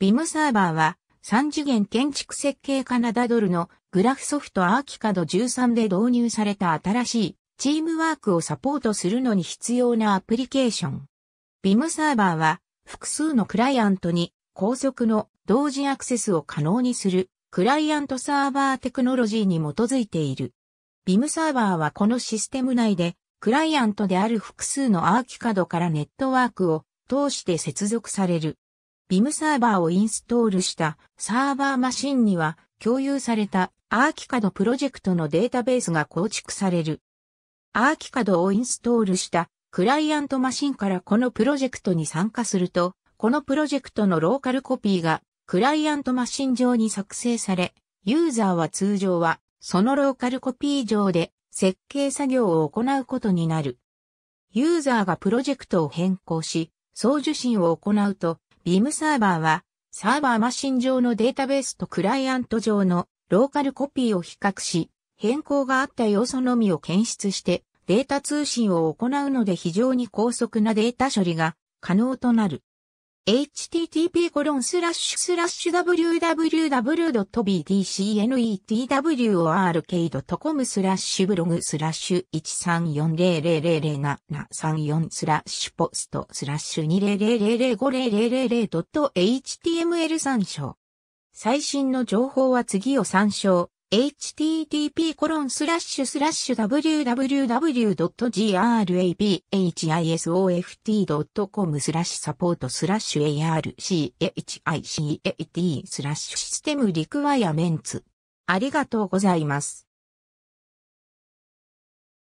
ビムサーバーは、3次元建築設計カナダドルのグラフソフトアーキカド13で導入された新しいチームワークをサポートするのに必要なアプリケーション。ビムサーバーは複数のクライアントに高速の同時アクセスを可能にするクライアントサーバーテクノロジーに基づいている。ビムサーバーはこのシステム内でクライアントである複数のアーキカドからネットワークを通して接続される。ビムサーバーをインストールしたサーバーマシンには共有されたアーキカドプロジェクトのデータベースが構築される。アーキカドをインストールしたクライアントマシンからこのプロジェクトに参加すると、このプロジェクトのローカルコピーがクライアントマシン上に作成され、ユーザーは通常はそのローカルコピー上で設計作業を行うことになる。ユーザーがプロジェクトを変更し、送受信を行うと、ビームサーバーは、サーバーマシン上のデータベースとクライアント上のローカルコピーを比較し、変更があった要素のみを検出してデータ通信を行うので非常に高速なデータ処理が可能となる。http://www.bdcnetwork.com スラッシュブログスラッシュ13400007734スラッシュポストスラッシュ 200050000.html 参照。最新の情報は次を参照。http://www.graphisoft.com スラッシュサポートスラッシュ archicat スラッシュシステムリクワイアメンツ。ありがとうございます。